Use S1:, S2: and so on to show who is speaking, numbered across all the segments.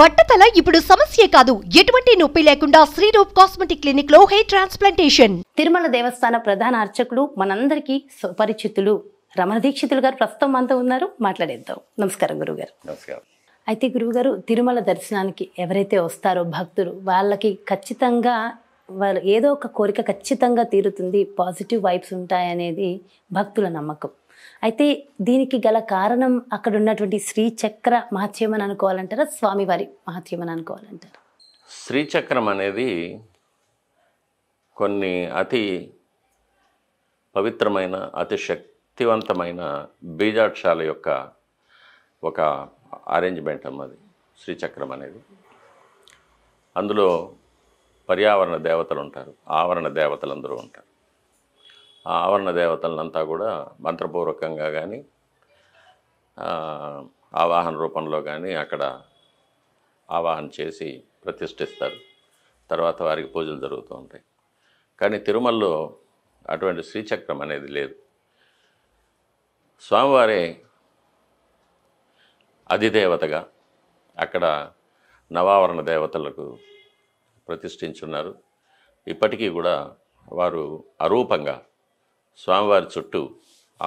S1: బట్టతల ఇప్పుడు సమస్య కాదు ఎటువంటి నొప్పి లేకుండా శ్రీరూప్ కాస్మెటిక్ క్లినిక్ లో హెయిర్ ట్రాన్స్ప్లాంటేషన్ తిరుమల దేవస్థాన ప్రధాన అర్చకులు మనందరికి సుపరిచితులు రమణ దీక్షితులు గారు ప్రస్తుతం మనతో ఉన్నారు మాట్లాడేద్దాం నమస్కారం గురుగారు గారు అయితే గురువుగారు తిరుమల దర్శనానికి ఎవరైతే వస్తారో భక్తులు వాళ్ళకి ఖచ్చితంగా వాళ్ళు ఏదో ఒక కోరిక ఖచ్చితంగా తీరుతుంది పాజిటివ్ వైబ్స్ ఉంటాయనేది భక్తుల నమ్మకం అయితే దీనికి గల కారణం అక్కడ ఉన్నటువంటి శ్రీచక్ర మహత్యం అని అనుకోవాలంటారా స్వామివారి మహత్యం అని అనుకోవాలంటారు
S2: శ్రీచక్రం అనేది కొన్ని అతి పవిత్రమైన అతి శక్తివంతమైన బీజాక్షాల యొక్క ఒక అరేంజ్మెంట్ అన్నది శ్రీచక్రం అనేది అందులో పర్యావరణ దేవతలు ఉంటారు ఆవరణ దేవతలు అందరూ ఉంటారు ఆ ఆవరణ దేవతలనంతా కూడా మంత్రపూర్వకంగా కానీ ఆవాహన రూపంలో కానీ అక్కడ ఆవాహన చేసి ప్రతిష్ఠిస్తారు తర్వాత వారికి పూజలు జరుగుతూ ఉంటాయి కానీ తిరుమలలో అటువంటి శ్రీచక్రం అనేది లేదు స్వామివారే అధిదేవతగా అక్కడ నవావరణ దేవతలకు ప్రతిష్ఠించున్నారు ఇప్పటికీ కూడా వారు అరూపంగా స్వామివారి చుట్టూ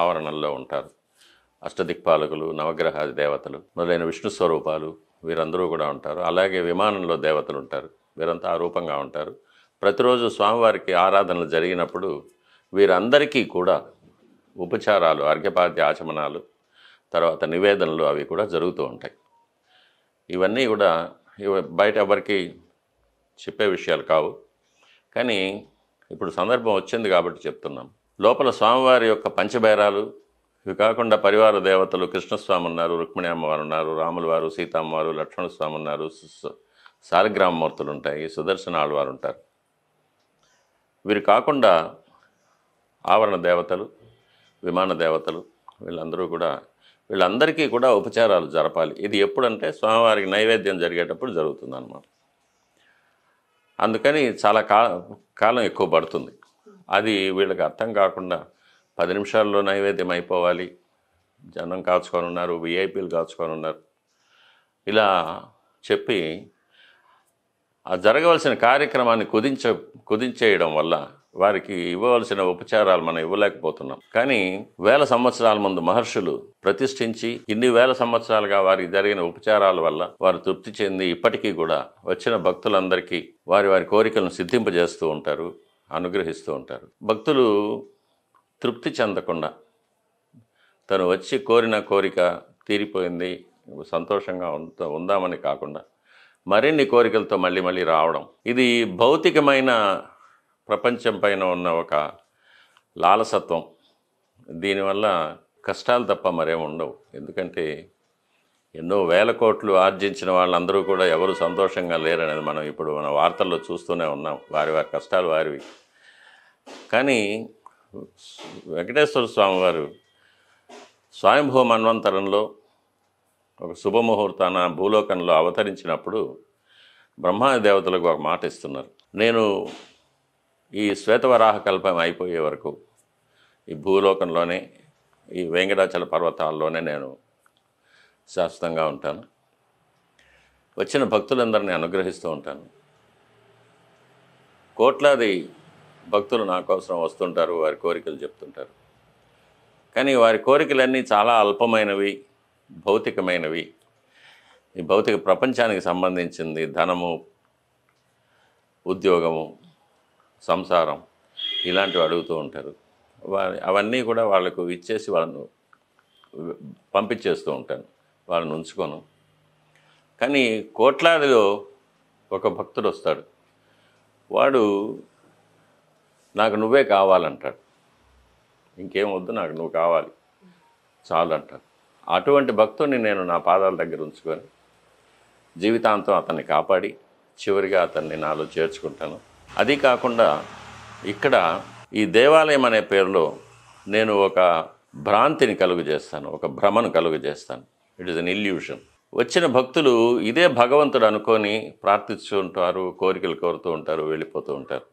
S2: ఆవరణల్లో ఉంటారు అష్టదిక్పాలకులు నవగ్రహాది దేవతలు మొదలైన విష్ణు స్వరూపాలు వీరందరూ కూడా ఉంటారు అలాగే విమానంలో దేవతలు ఉంటారు వీరంతా ఆ రూపంగా ఉంటారు ప్రతిరోజు స్వామివారికి ఆరాధనలు జరిగినప్పుడు వీరందరికీ కూడా ఉపచారాలు అర్ఘ్యపాద్య ఆచమనాలు తర్వాత నివేదనలు అవి కూడా జరుగుతూ ఉంటాయి ఇవన్నీ కూడా బయట ఎవరికి చెప్పే విషయాలు కావు కానీ ఇప్పుడు సందర్భం వచ్చింది కాబట్టి చెప్తున్నాం లోపల స్వామివారి యొక్క పంచభైరాలు ఇవి కాకుండా పరివార దేవతలు కృష్ణస్వామి ఉన్నారు రుక్మిణి అమ్మవారు ఉన్నారు రాములు వారు సీతామ్మవారు లక్ష్మణస్వామి ఉన్నారు సాలగ్రామమూర్తులు ఉంటాయి సుదర్శన ఆళ్వారు ఉంటారు వీరు కాకుండా ఆవరణ దేవతలు విమాన దేవతలు వీళ్ళందరూ కూడా వీళ్ళందరికీ కూడా ఉపచారాలు జరపాలి ఇది ఎప్పుడంటే స్వామివారికి నైవేద్యం జరిగేటప్పుడు జరుగుతుంది అందుకని చాలా కాలం ఎక్కువ పడుతుంది అది వీళ్ళకి అర్థం కాకుండా పది నిమిషాల్లో నైవేద్యం అయిపోవాలి జనం కాచుకొని ఉన్నారు విఐపీలు కాచుకొని ఉన్నారు ఇలా చెప్పి ఆ జరగవలసిన కార్యక్రమాన్ని కుదించ కుదించేయడం వల్ల వారికి ఇవ్వవలసిన ఉపచారాలు మనం ఇవ్వలేకపోతున్నాం కానీ వేల సంవత్సరాల ముందు మహర్షులు ప్రతిష్ఠించి ఇన్ని వేల సంవత్సరాలుగా వారికి జరిగిన ఉపచారాల వల్ల వారు తృప్తి చెంది ఇప్పటికీ కూడా వచ్చిన భక్తులందరికీ వారి వారి కోరికలను సిద్ధింపజేస్తూ ఉంటారు అనుగ్రహిస్తూ ఉంటారు భక్తులు తృప్తి చెందకుండా తను వచ్చి కోరిన కోరిక తీరిపోయింది సంతోషంగా ఉందా ఉందామని కాకుండా మరిన్ని కోరికలతో మళ్ళీ మళ్ళీ రావడం ఇది భౌతికమైన ప్రపంచం పైన ఉన్న ఒక లాలసత్వం దీనివల్ల కష్టాలు తప్ప మరేం ఉండవు ఎందుకంటే ఎన్నో వేల కోట్లు ఆర్జించిన వాళ్ళందరూ కూడా ఎవరు సంతోషంగా లేరనేది మనం ఇప్పుడు మన వార్తల్లో చూస్తూనే ఉన్నాం వారి వారి కష్టాలు వారివి కానీ వెంకటేశ్వర స్వామివారు స్వయంభూ మన్వంతరంలో ఒక శుభముహూర్తాన భూలోకంలో అవతరించినప్పుడు బ్రహ్మాది దేవతలకు ఒక మాట ఇస్తున్నారు నేను ఈ శ్వేతవరాహ కల్పం అయిపోయే వరకు ఈ భూలోకంలోనే ఈ వెంకటాచల పర్వతాల్లోనే నేను శాశ్వతంగా ఉంటాను వచ్చిన భక్తులందరినీ అనుగ్రహిస్తూ ఉంటాను కోట్లాది భక్తులు నా కోసం వస్తుంటారు వారి కోరికలు చెప్తుంటారు కానీ వారి కోరికలన్నీ చాలా అల్పమైనవి భౌతికమైనవి ఈ భౌతిక ప్రపంచానికి సంబంధించింది ధనము ఉద్యోగము సంసారం ఇలాంటివి అడుగుతూ ఉంటారు అవన్నీ కూడా వాళ్ళకు ఇచ్చేసి వాళ్ళను పంపించేస్తూ ఉంటాను వాళ్ళని ఉంచుకోను కానీ కోట్లాదిలో ఒక భక్తుడు వస్తాడు వాడు నాకు నువ్వే కావాలంటాడు ఇంకేం వద్దు నాకు నువ్వు కావాలి చాలు అంటాడు అటువంటి భక్తుడిని నేను నా పాదాల దగ్గర ఉంచుకొని జీవితాంతం అతన్ని కాపాడి చివరిగా అతన్ని నాలో చేర్చుకుంటాను అది కాకుండా ఇక్కడ ఈ దేవాలయం అనే పేరులో నేను ఒక భ్రాంతిని కలుగు చేస్తాను ఒక భ్రమను కలుగు చేస్తాను ఇట్ ఇస్ అన్ ఇల్యూషన్ వచ్చిన భక్తులు ఇదే భగవంతుడు అనుకొని ప్రార్థిస్తూ ఉంటారు కోరికలు కోరుతూ ఉంటారు వెళ్ళిపోతూ ఉంటారు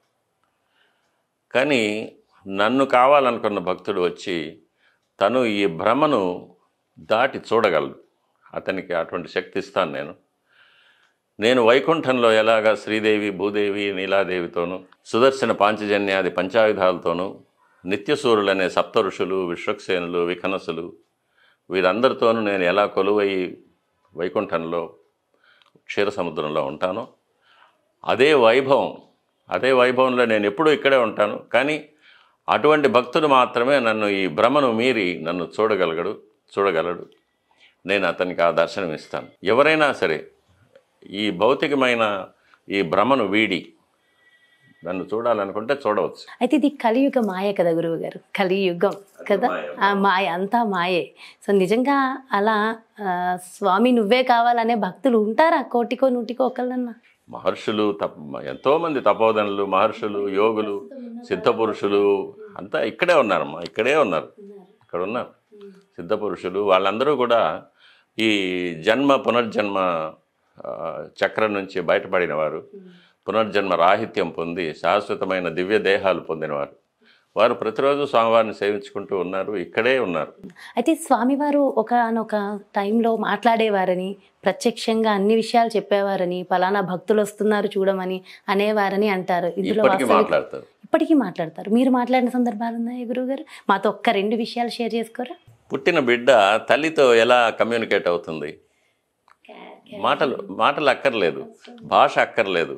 S2: కానీ నన్ను కావాలనుకున్న భక్తుడు వచ్చి తను ఈ భ్రమను దాటి చూడగలడు అతనికి అటువంటి శక్తి ఇస్తాను నేను నేను వైకుంఠంలో ఎలాగా శ్రీదేవి భూదేవి నీలాదేవితోనూ సుదర్శన పాంచజన్యాది పంచాయుధాలతోనూ నిత్యసూరులనే సప్త ఋషులు విశ్వక్సేనులు విఖనసులు వీరందరితోనూ నేను ఎలా కొలువై వైకుంఠంలో క్షీర సముద్రంలో ఉంటానో అదే వైభవం అదే వైభవంలో నేను ఎప్పుడూ ఇక్కడే ఉంటాను కానీ అటువంటి భక్తుడు మాత్రమే నన్ను ఈ భ్రమను మీరి నన్ను చూడగలగడు చూడగలడు నేను అతనికి ఆ దర్శనం ఇస్తాను ఎవరైనా సరే ఈ భౌతికమైన ఈ భ్రమను వీడి నన్ను చూడాలనుకుంటే చూడవచ్చు
S1: అయితే ఇది కలియుగ మాయ కదా గురువు గారు కలియుగం కదా ఆ మాయ అంతా మాయే సో నిజంగా అలా స్వామి నువ్వే కావాలనే భక్తులు ఉంటారా కోటికో నూటికో ఒకళ్ళన్నా
S2: మహర్షులు ఎంతో ఎంతోమంది తపోధనులు మహర్షులు యోగులు సిద్ధపురుషులు అంతా ఇక్కడే ఉన్నారమ్మా ఇక్కడే ఉన్నారు ఇక్కడ ఉన్నారు సిద్ధపురుషులు వాళ్ళందరూ కూడా ఈ జన్మ పునర్జన్మ చక్రం నుంచి బయటపడిన వారు పునర్జన్మ రాహిత్యం పొంది శాశ్వతమైన దివ్య దేహాలు పొందినవారు వారు ప్రతిరోజు స్వామివారిని సేవించుకుంటూ ఉన్నారు ఇక్కడే ఉన్నారు
S1: అయితే స్వామివారు ఒకనొక టైంలో మాట్లాడేవారని ప్రత్యక్షంగా అన్ని విషయాలు చెప్పేవారని ఫలానా భక్తులు వస్తున్నారు చూడమని అనేవారని అంటారు మాట్లాడతారు ఇప్పటికీ మాట్లాడతారు మీరు మాట్లాడిన సందర్భాలు ఉన్నాయి గురువుగారు మాతో ఒక్క రెండు విషయాలు షేర్ చేసుకోరా
S2: పుట్టిన బిడ్డ తల్లితో ఎలా కమ్యూనికేట్ అవుతుంది మాటలు మాటలు అక్కర్లేదు భాష అక్కర్లేదు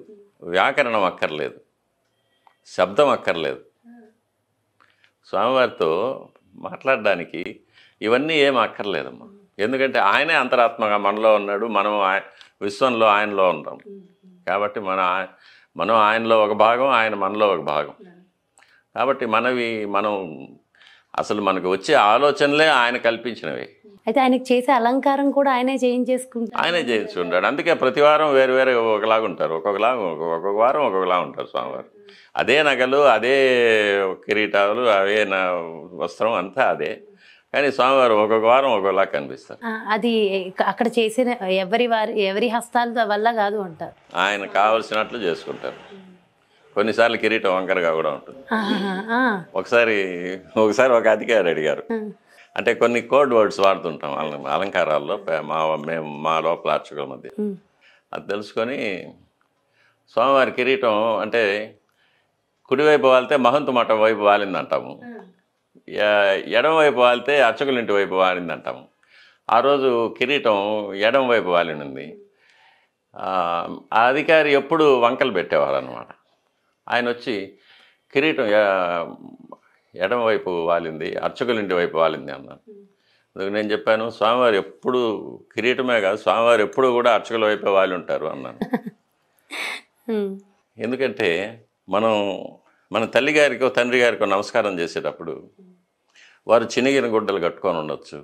S2: వ్యాకరణం అక్కర్లేదు శబ్దం అక్కర్లేదు స్వామివారితో మాట్లాడడానికి ఇవన్నీ ఏం అక్కర్లేదమ్మా ఎందుకంటే ఆయనే అంతరాత్మగా మనలో ఉన్నాడు మనం విశ్వంలో ఆయనలో ఉన్నాం కాబట్టి మన మనం ఆయనలో ఒక భాగం ఆయన మనలో ఒక భాగం hmm. కాబట్టి మనవి మనం అసలు మనకు వచ్చే ఆలోచనలే ఆయన కల్పించినవి
S1: అయితే ఆయనకు చేసే అలంకారం కూడా ఆయనే చేయించేసుకుంటారు
S2: ఆయనే చేయించుకుంటాడు అందుకే ప్రతి వారం వేరు వేరే ఒకలాగా ఉంటారు ఒక్కొక్కలాగా ఒక్కొక్క వారం ఒక్కొక్కలా ఉంటారు స్వామివారు అదే నగలు అదే కిరీటాలు అవే నా వస్త్రం అంతా అదే కానీ స్వామివారు ఒక్కొక్క వారం ఒక్కోలా కనిపిస్తారు
S1: అది అక్కడ చేసిన ఎవరి వారి ఎవరి హస్తాల వల్ల కాదు అంటారు
S2: ఆయన కావలసినట్లు చేసుకుంటారు కొన్నిసార్లు కిరీటం వంకరగా కూడా ఉంటుంది ఒకసారి ఒకసారి ఒక అధికారి అడిగారు అంటే కొన్ని కోడ్ వర్డ్స్ వాడుతుంటాం అలంకారాల్లో మా మేము మా లోపల అర్చకుల మధ్య అది తెలుసుకొని స్వామివారి కిరీటం అంటే కుడివైపు వాలితే మహంతు మఠం వైపు వాలిందంటాము ఎడమవైపు వాలితే అర్చకుల ఇంటి వైపు వాలిందంటాము ఆ రోజు కిరీటం ఎడమవైపు వాలినుంది ఆ అధికారి ఎప్పుడు వంకలు పెట్టేవారు అనమాట ఆయన వచ్చి కిరీటం ఎడమవైపు వాలింది అర్చకులింటి వైపు వాలింది అన్నాను అందుకు నేను చెప్పాను స్వామివారు ఎప్పుడు కిరీటమే కాదు స్వామివారు ఎప్పుడు కూడా అర్చకుల వైపే వాలి ఉంటారు అన్నాను ఎందుకంటే మనం మన తల్లి గారికో తండ్రి గారికో నమస్కారం చేసేటప్పుడు వారు చినిగిన గుడ్డలు కట్టుకొని ఉండొచ్చు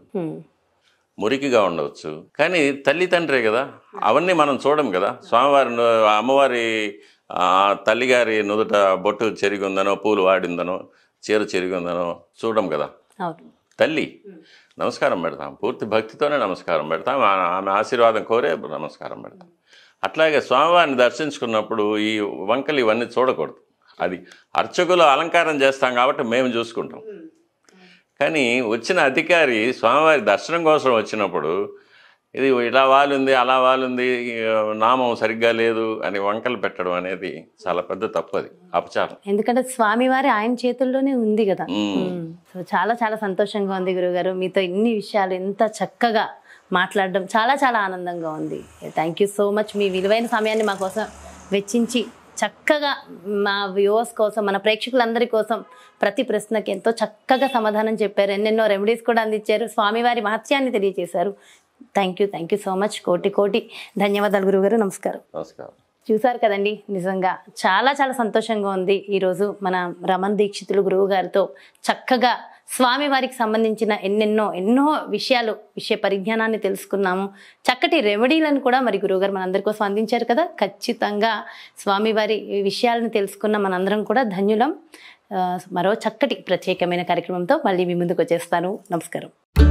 S2: మురికిగా ఉండవచ్చు కానీ తల్లి తండ్రే కదా అవన్నీ మనం చూడం కదా స్వామివారి అమ్మవారి తల్లిగారి నుదుట బొట్టు చెరిగిందనో పూలు వాడిందనో చీర చెరిగిందనో చూడడం కదా తల్లి నమస్కారం పెడతాం పూర్తి భక్తితోనే నమస్కారం పెడతాం ఆమె ఆశీర్వాదం కోరే నమస్కారం పెడతాం అట్లాగే స్వామివారిని దర్శించుకున్నప్పుడు ఈ వంకలు ఇవన్నీ చూడకూడదు అది అర్చకులు అలంకారం చేస్తాం కాబట్టి మేము చూసుకుంటాం కానీ వచ్చిన అధికారి స్వామివారి దర్శనం కోసం వచ్చినప్పుడు ఇది ఇలా వాలుంది అలా వాలుంది నామం సరిగ్గా లేదు అని వంకలు పెట్టడం అనేది చాలా పెద్ద తప్పు అది అపచారం
S1: ఎందుకంటే స్వామివారి ఆయన చేతుల్లోనే ఉంది కదా సో చాలా చాలా సంతోషంగా ఉంది గురుగారు మీతో ఇన్ని విషయాలు ఎంత చక్కగా మాట్లాడడం చాలా చాలా ఆనందంగా ఉంది థ్యాంక్ యూ సో మచ్ మీ విలువైన సమయాన్ని మా కోసం వెచ్చించి చక్కగా మా వ్యూవర్స్ కోసం మన ప్రేక్షకులందరి కోసం ప్రతి ప్రశ్నకి ఎంతో చక్కగా సమాధానం చెప్పారు ఎన్నెన్నో రెమెడీస్ కూడా అందించారు స్వామివారి మహత్యాన్ని తెలియజేశారు thank you thank you so much కోటి కోటి ధన్యవాదాలు గురువుగారు నమస్కారం నమస్కారం చూసారు కదండి నిజంగా చాలా చాలా సంతోషంగా ఉంది ఈరోజు మన రమణ దీక్షితులు గురువు గారితో చక్కగా స్వామి వారికి సంబంధించిన ఎన్నెన్నో ఎన్నో విషయాలు విషయ పరిజ్ఞానాన్ని తెలుసుకున్నాము చక్కటి రెమెడీలను కూడా మరి గురువుగారు మనందరి కోసం అందించారు కదా ఖచ్చితంగా స్వామివారి విషయాలను తెలుసుకున్న మనందరం కూడా ధన్యులం మరో చక్కటి ప్రత్యేకమైన కార్యక్రమంతో మళ్ళీ మీ ముందుకు వచ్చేస్తాను నమస్కారం